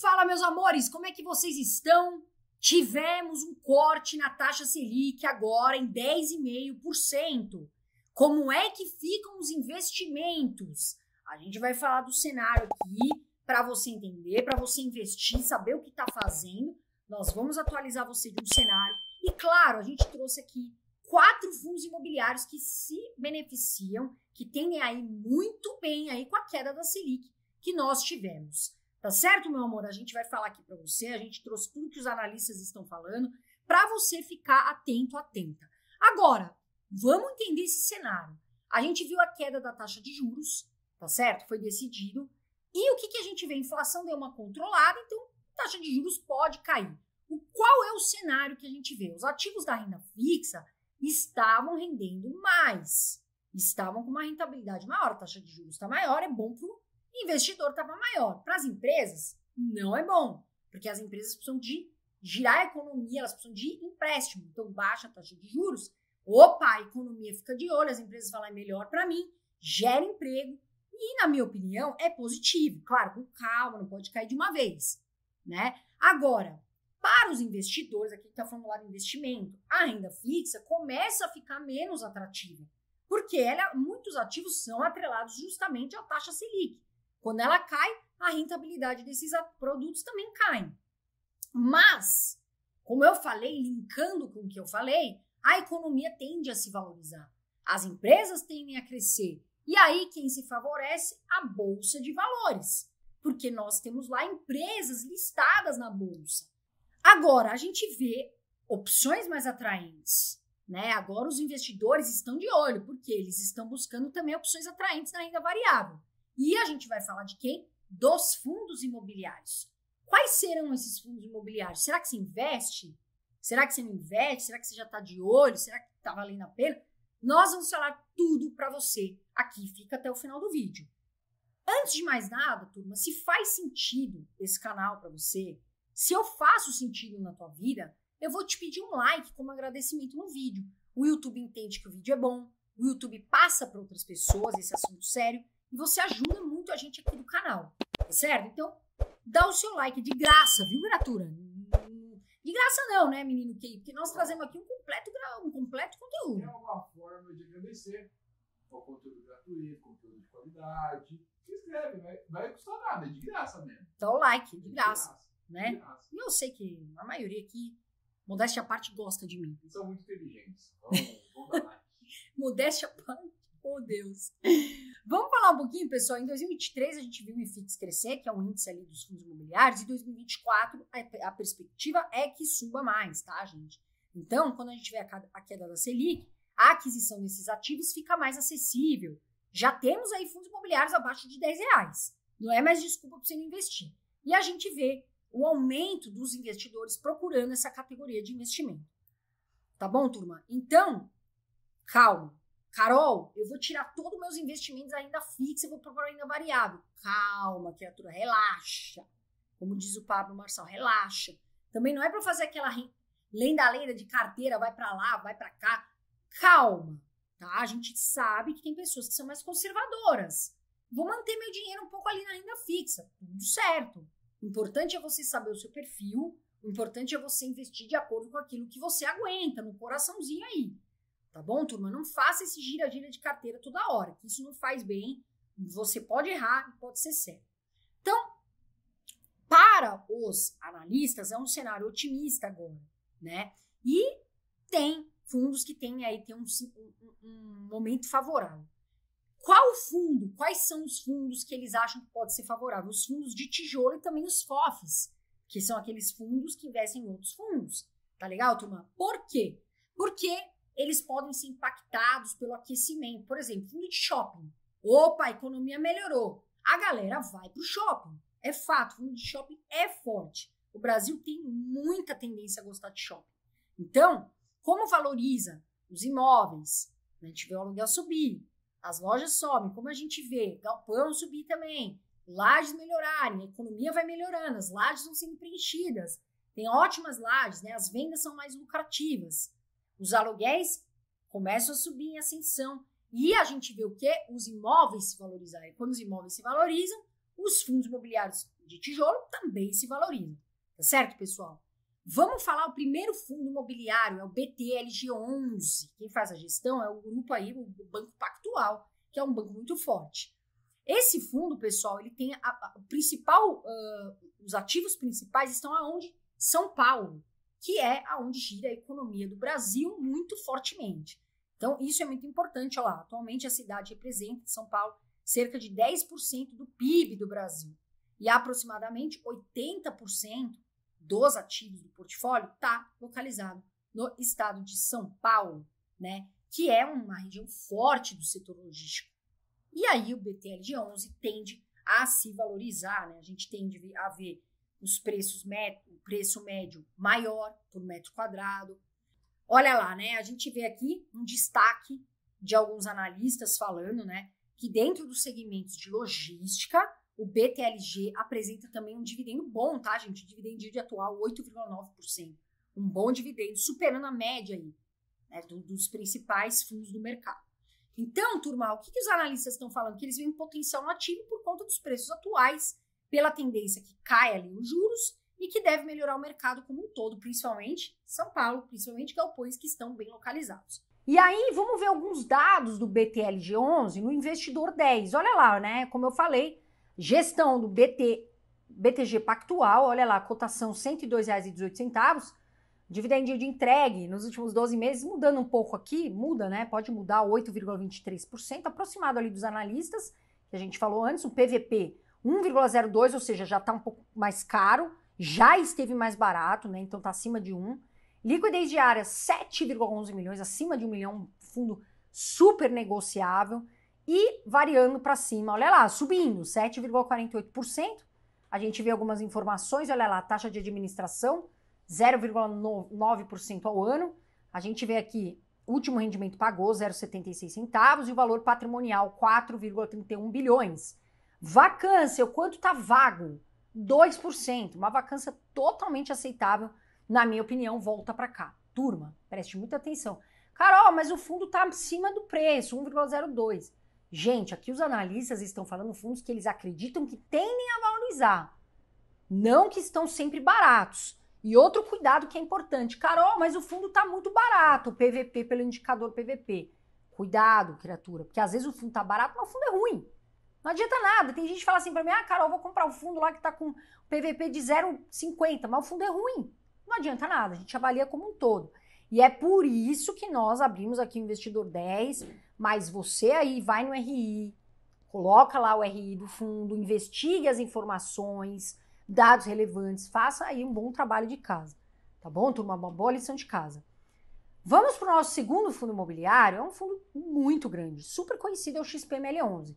Fala, meus amores, como é que vocês estão? Tivemos um corte na taxa Selic agora em 10,5%. Como é que ficam os investimentos? A gente vai falar do cenário aqui para você entender, para você investir, saber o que está fazendo. Nós vamos atualizar você de um cenário. E claro, a gente trouxe aqui quatro fundos imobiliários que se beneficiam, que tendem aí muito bem aí com a queda da Selic que nós tivemos. Tá certo, meu amor? A gente vai falar aqui para você, a gente trouxe tudo que os analistas estão falando para você ficar atento, atenta. Agora, vamos entender esse cenário. A gente viu a queda da taxa de juros, tá certo? Foi decidido. E o que, que a gente vê? A inflação deu uma controlada, então a taxa de juros pode cair. O qual é o cenário que a gente vê? Os ativos da renda fixa estavam rendendo mais, estavam com uma rentabilidade maior, a taxa de juros está maior, é bom para investidor estava maior. Para as empresas, não é bom, porque as empresas precisam de girar a economia, elas precisam de empréstimo. Então, baixa a taxa de juros. Opa, a economia fica de olho, as empresas falam é melhor para mim, gera emprego. E, na minha opinião, é positivo. Claro, com calma, não pode cair de uma vez. Né? Agora, para os investidores, aqui está falando lá de investimento, a renda fixa começa a ficar menos atrativa, porque ela, muitos ativos são atrelados justamente à taxa Selic. Quando ela cai, a rentabilidade desses produtos também cai. Mas, como eu falei, linkando com o que eu falei, a economia tende a se valorizar. As empresas tendem a crescer. E aí, quem se favorece? A bolsa de valores. Porque nós temos lá empresas listadas na bolsa. Agora, a gente vê opções mais atraentes. Né? Agora, os investidores estão de olho, porque eles estão buscando também opções atraentes na renda variável. E a gente vai falar de quem? Dos fundos imobiliários. Quais serão esses fundos imobiliários? Será que você investe? Será que você não investe? Será que você já está de olho? Será que está valendo a pena? Nós vamos falar tudo para você aqui, fica até o final do vídeo. Antes de mais nada, turma, se faz sentido esse canal para você, se eu faço sentido na tua vida, eu vou te pedir um like como agradecimento no vídeo. O YouTube entende que o vídeo é bom, o YouTube passa para outras pessoas esse assunto sério e você ajuda muito a gente aqui do canal, tá certo? Então, dá o seu like de graça, viu, Gratura? De graça não, né, menino Key? Porque nós trazemos aqui um completo, um completo conteúdo. É uma forma de agradecer ao conteúdo gratuito, conteúdo de qualidade. Se inscreve, vai, vai custar nada, é de graça mesmo. Dá o like, de graça, é de graça é né? De graça. E eu sei que a maioria aqui, modéstia à parte, gosta de mim. Eles são muito inteligentes. Vamos, então vamos dar like. modéstia à parte. Oh, Deus. Vamos falar um pouquinho, pessoal. Em 2023, a gente viu o IFIX crescer, que é o um índice ali dos fundos imobiliários. E 2024, a, a perspectiva é que suba mais, tá, gente? Então, quando a gente vê a, a queda da Selic, a aquisição desses ativos fica mais acessível. Já temos aí fundos imobiliários abaixo de 10 reais. Não é mais desculpa para você não investir. E a gente vê o aumento dos investidores procurando essa categoria de investimento. Tá bom, turma? Então, calma. Carol, eu vou tirar todos os meus investimentos ainda fixos e vou procurar ainda variável. Calma, criatura, relaxa. Como diz o Pablo Marçal, relaxa. Também não é para fazer aquela lenda-lenda de carteira, vai para lá, vai para cá. Calma, tá? A gente sabe que tem pessoas que são mais conservadoras. Vou manter meu dinheiro um pouco ali na renda fixa, tudo certo. O importante é você saber o seu perfil, o importante é você investir de acordo com aquilo que você aguenta, no coraçãozinho aí. Tá bom, turma? Não faça esse gira-gira de carteira toda hora, que isso não faz bem. Você pode errar e pode ser certo. Então, para os analistas, é um cenário otimista agora, né? E tem fundos que tem aí tem um, um, um momento favorável. Qual fundo? Quais são os fundos que eles acham que pode ser favorável? Os fundos de tijolo e também os FOFs, que são aqueles fundos que investem em outros fundos. Tá legal, turma? Por quê? Porque eles podem ser impactados pelo aquecimento. Por exemplo, fundo de shopping. Opa, a economia melhorou. A galera vai para o shopping. É fato, fundo de shopping é forte. O Brasil tem muita tendência a gostar de shopping. Então, como valoriza os imóveis? Né? A gente vê o aluguel subir, as lojas sobem, como a gente vê, galpão subir também, lajes melhorarem, a economia vai melhorando, as lajes vão sendo preenchidas, tem ótimas lajes, né? as vendas são mais lucrativas. Os aluguéis começam a subir em ascensão. E a gente vê o quê? Os imóveis se valorizarem. Quando os imóveis se valorizam, os fundos imobiliários de tijolo também se valorizam. Tá certo, pessoal? Vamos falar o primeiro fundo imobiliário, é o BTLG11. Quem faz a gestão é o grupo aí, o Banco Pactual, que é um banco muito forte. Esse fundo, pessoal, ele tem a, a, o principal, uh, os ativos principais estão aonde? São Paulo que é aonde gira a economia do Brasil muito fortemente. Então, isso é muito importante. Olha lá, atualmente a cidade representa, São Paulo, cerca de 10% do PIB do Brasil. E aproximadamente 80% dos ativos do portfólio está localizado no estado de São Paulo, né? que é uma região forte do setor logístico. E aí o BTL de 11 tende a se valorizar, né? a gente tende a ver os preços o preço médio maior por metro quadrado. Olha lá, né? A gente vê aqui um destaque de alguns analistas falando, né, que dentro dos segmentos de logística, o BTLG apresenta também um dividendo bom, tá, gente? O dividendo de atual 8,9%, um bom dividendo, superando a média aí, né, dos principais fundos do mercado. Então, turma, o que, que os analistas estão falando? Que eles veem potencial no ativo por conta dos preços atuais pela tendência que cai ali os juros e que deve melhorar o mercado como um todo, principalmente São Paulo, principalmente galpões é que estão bem localizados. E aí, vamos ver alguns dados do BTLG 11 no investidor 10. Olha lá, né? Como eu falei, gestão do BT, BTG Pactual, olha lá, cotação R$ 102,18. Dividend de entregue nos últimos 12 meses, mudando um pouco aqui, muda, né? Pode mudar 8,23%, aproximado ali dos analistas, que a gente falou antes, o PVP 1,02, ou seja, já está um pouco mais caro, já esteve mais barato, né? Então está acima de 1. Liquidez diária 7,11 milhões, acima de 1 milhão, fundo super negociável e variando para cima, olha lá, subindo 7,48%. A gente vê algumas informações, olha lá, taxa de administração 0,9% ao ano. A gente vê aqui, último rendimento pagou 0,76 centavos e o valor patrimonial 4,31 bilhões. Vacância, o quanto está vago? 2%, uma vacância totalmente aceitável, na minha opinião, volta para cá. Turma, preste muita atenção. Carol, mas o fundo está acima do preço, 1,02. Gente, aqui os analistas estão falando fundos que eles acreditam que tendem a valorizar, não que estão sempre baratos. E outro cuidado que é importante, Carol, mas o fundo está muito barato, o PVP pelo indicador PVP. Cuidado, criatura, porque às vezes o fundo está barato, mas o fundo é ruim. Não adianta nada. Tem gente que fala assim para mim: ah, Carol, vou comprar o um fundo lá que tá com PVP de 0,50, mas o fundo é ruim. Não adianta nada. A gente avalia como um todo. E é por isso que nós abrimos aqui o Investidor 10, mas você aí vai no RI, coloca lá o RI do fundo, investigue as informações, dados relevantes, faça aí um bom trabalho de casa, tá bom, turma? Uma boa lição de casa. Vamos para o nosso segundo fundo imobiliário, é um fundo muito grande, super conhecido, é o XPML11.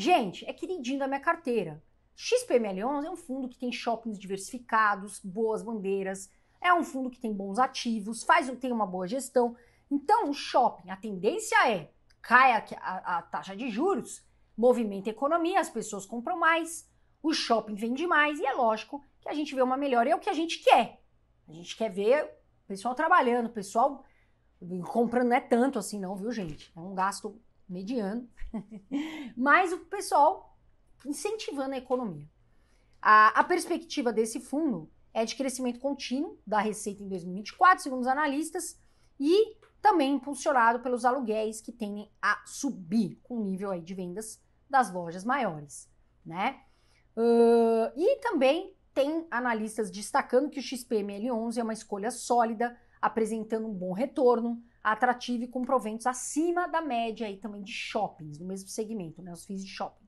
Gente, é queridinho da minha carteira. XPML11 é um fundo que tem shoppings diversificados, boas bandeiras, é um fundo que tem bons ativos, faz tem uma boa gestão. Então, o shopping, a tendência é caia a, a taxa de juros, movimenta a economia, as pessoas compram mais, o shopping vende mais e é lógico que a gente vê uma melhora. É o que a gente quer. A gente quer ver o pessoal trabalhando, o pessoal comprando não é tanto assim não, viu, gente? É um gasto mediano, mas o pessoal incentivando a economia. A, a, perspectiva desse fundo é de crescimento contínuo da receita em 2024, segundo os analistas, e também impulsionado pelos aluguéis que tendem a subir com o nível aí de vendas das lojas maiores, né? Uh, e também tem analistas destacando que o XPML11 é uma escolha sólida, apresentando um bom retorno, atrativo e com proventos acima da média aí também de shoppings, no mesmo segmento, né, os fins de shopping.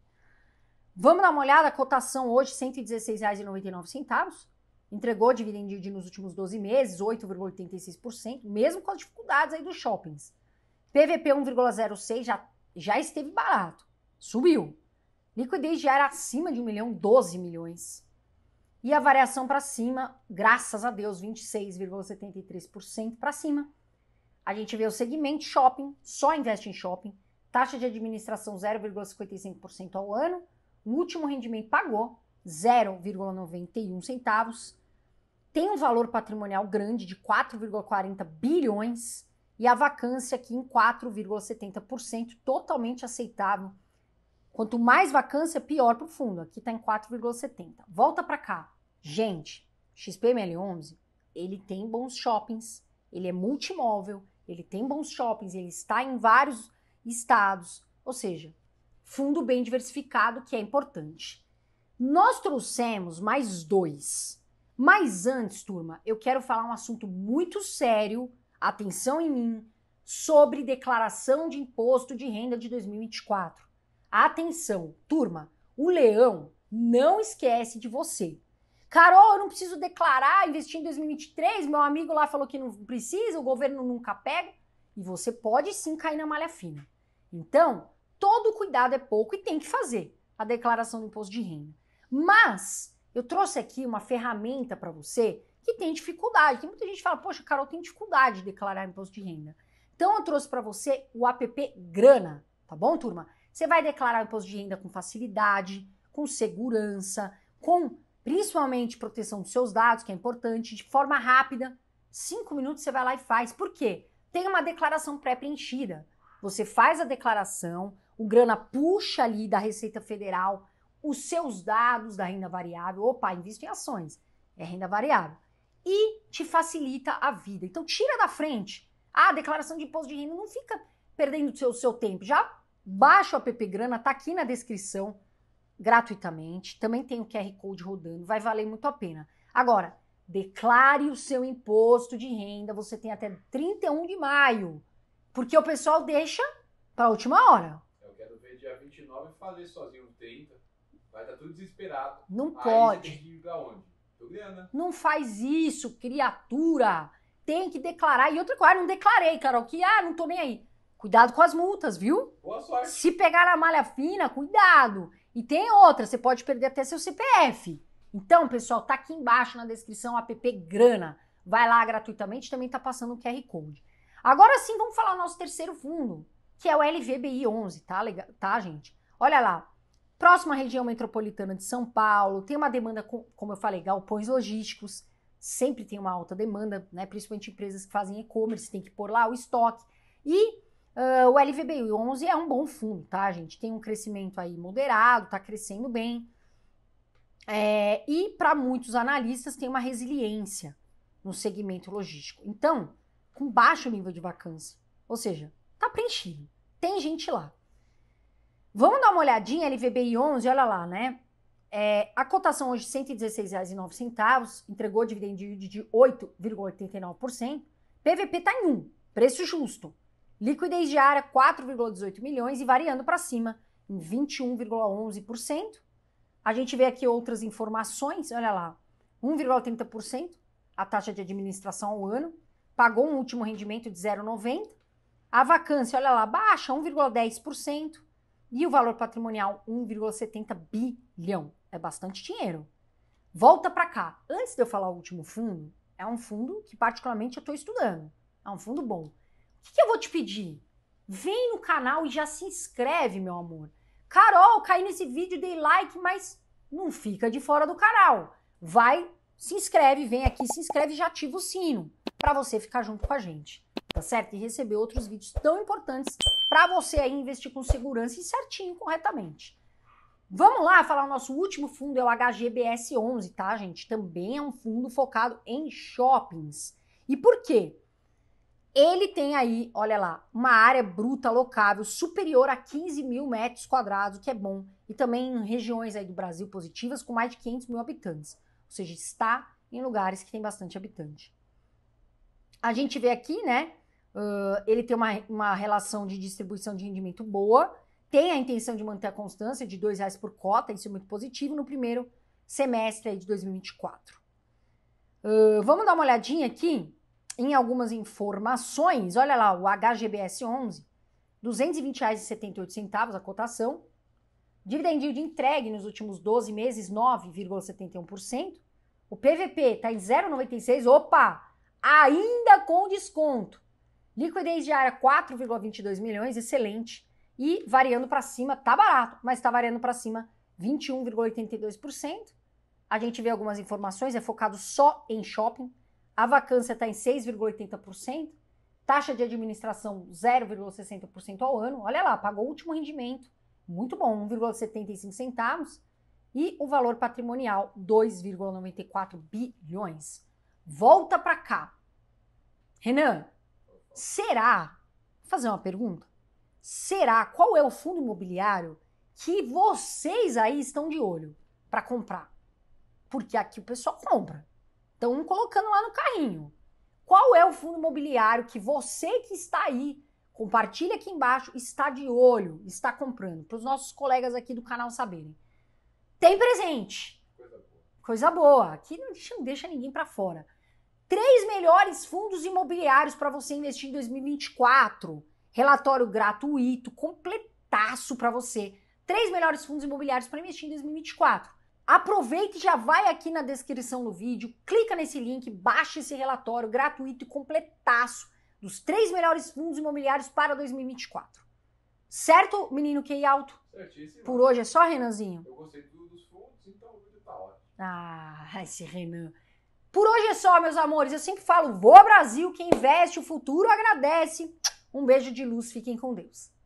Vamos dar uma olhada, a cotação hoje R$ 116,99, entregou dividendo de nos últimos 12 meses, 8,86%, mesmo com as dificuldades aí dos shoppings. PVP 1,06 já, já esteve barato, subiu. Liquidez já era acima de 1 milhão, 12 milhões. E a variação para cima, graças a Deus, 26,73% para cima. A gente vê o segmento shopping, só investe em shopping, taxa de administração 0,55% ao ano, o último rendimento pagou 0,91 centavos, tem um valor patrimonial grande de 4,40 bilhões e a vacância aqui em 4,70%, totalmente aceitável. Quanto mais vacância, pior para o fundo. Aqui está em 4,70. Volta para cá. Gente, XPML11, ele tem bons shoppings, ele é multimóvel, ele tem bons shoppings, ele está em vários estados, ou seja, fundo bem diversificado que é importante. Nós trouxemos mais dois. Mas antes, turma, eu quero falar um assunto muito sério, atenção em mim, sobre declaração de imposto de renda de 2024. Atenção, turma, o leão não esquece de você. Carol, eu não preciso declarar, investir em 2023, meu amigo lá falou que não precisa, o governo nunca pega. E você pode sim cair na malha fina. Então, todo cuidado é pouco e tem que fazer a declaração do imposto de renda. Mas eu trouxe aqui uma ferramenta para você que tem dificuldade. Tem muita gente que fala, poxa, Carol, tem dificuldade de declarar imposto de renda. Então eu trouxe para você o app Grana, tá bom, turma? Você vai declarar o imposto de renda com facilidade, com segurança, com principalmente proteção dos seus dados, que é importante, de forma rápida. Cinco minutos você vai lá e faz. Por quê? Tem uma declaração pré-preenchida. Você faz a declaração, o grana puxa ali da Receita Federal os seus dados da renda variável. Opa, invisto em ações. É renda variável. E te facilita a vida. Então, tira da frente. Ah, a declaração de imposto de renda não fica perdendo o seu, seu tempo. Já baixa o app Grana, tá aqui na descrição gratuitamente. Também tem o QR Code rodando, vai valer muito a pena. Agora, declare o seu imposto de renda, você tem até 31 de maio, porque o pessoal deixa para a última hora. Eu quero ver dia 29 fazer sozinho 30, vai estar tá tudo desesperado. Não Aí pode. Você tem que ir pra onde? Não faz isso, criatura. Tem que declarar. E outra coisa, ah, não declarei, Carol, que ah, não tô nem aí. Cuidado com as multas, viu? Boa sorte. Se pegar na malha fina, cuidado. E tem outra, você pode perder até seu CPF. Então, pessoal, tá aqui embaixo na descrição o app Grana. Vai lá gratuitamente, também tá passando um QR Code. Agora sim, vamos falar nosso terceiro fundo, que é o LVBI11, tá, legal, tá, gente? Olha lá, próxima região metropolitana de São Paulo, tem uma demanda, com, como eu falei, galpões logísticos, sempre tem uma alta demanda, né? Principalmente empresas que fazem e-commerce, tem que pôr lá o estoque. E Uh, o LVBI 11 é um bom fundo, tá, gente? Tem um crescimento aí moderado, tá crescendo bem. É, e para muitos analistas tem uma resiliência no segmento logístico. Então, com baixo nível de vacância, ou seja, tá preenchido, tem gente lá. Vamos dar uma olhadinha, LVBI 11, olha lá, né? É, a cotação hoje R$ 116,09, entregou dividendo de 8,89%. PVP tá em 1, preço justo. Liquidez diária 4,18 milhões e variando para cima em 21,11%. A gente vê aqui outras informações, olha lá, 1,30% a taxa de administração ao ano, pagou um último rendimento de 0,90%. A vacância, olha lá, baixa 1,10% e o valor patrimonial 1,70 bilhão. É bastante dinheiro. Volta para cá. Antes de eu falar o último fundo, é um fundo que particularmente eu estou estudando. É um fundo bom. O que, que eu vou te pedir? Vem no canal e já se inscreve, meu amor. Carol, caí nesse vídeo, dei like, mas não fica de fora do canal. Vai, se inscreve, vem aqui, se inscreve e já ativa o sino para você ficar junto com a gente, tá certo? E receber outros vídeos tão importantes para você aí investir com segurança e certinho, corretamente. Vamos lá falar o nosso último fundo, é o HGBS11, tá, gente? Também é um fundo focado em shoppings. E por quê? Ele tem aí, olha lá, uma área bruta locável superior a 15 mil metros quadrados, o que é bom, e também em regiões aí do Brasil positivas com mais de 500 mil habitantes, ou seja, está em lugares que tem bastante habitante. A gente vê aqui, né, uh, ele tem uma, uma relação de distribuição de rendimento boa, tem a intenção de manter a constância de R$ reais por cota, isso é muito positivo, no primeiro semestre de 2024. Uh, vamos dar uma olhadinha aqui em algumas informações, olha lá, o HGBS 11, R$ 220,78 a cotação. Dividend de entregue nos últimos 12 meses, 9,71%. O PVP está em 0,96%. Opa! Ainda com desconto. Liquidez diária 4,22 milhões, excelente. E variando para cima, tá barato, mas está variando para cima 21,82%. A gente vê algumas informações, é focado só em shopping a vacância está em 6,80%, taxa de administração 0,60% ao ano. Olha lá, pagou o último rendimento, muito bom, 1,75 centavos, e o valor patrimonial 2,94 bilhões. Volta para cá. Renan, será? Vou fazer uma pergunta. Será qual é o fundo imobiliário que vocês aí estão de olho para comprar? Porque aqui o pessoal compra. Então, colocando lá no carrinho. Qual é o fundo imobiliário que você que está aí, compartilha aqui embaixo, está de olho, está comprando, para os nossos colegas aqui do canal saberem. Tem presente. Coisa boa. Coisa boa. Aqui não deixa, não deixa ninguém para fora. Três melhores fundos imobiliários para você investir em 2024. Relatório gratuito, completaço para você. Três melhores fundos imobiliários para investir em 2024. Aproveite e já vai aqui na descrição do vídeo, clica nesse link, baixa esse relatório gratuito e completaço dos três melhores fundos imobiliários para 2024. Certo, menino que alto? Certíssimo. Por hoje é só, Renanzinho? Eu gostei dos fundos, então o vídeo tá ótimo. Ah, esse Renan. Por hoje é só, meus amores. Eu sempre falo, vou Brasil, quem investe o futuro agradece. Um beijo de luz, fiquem com Deus.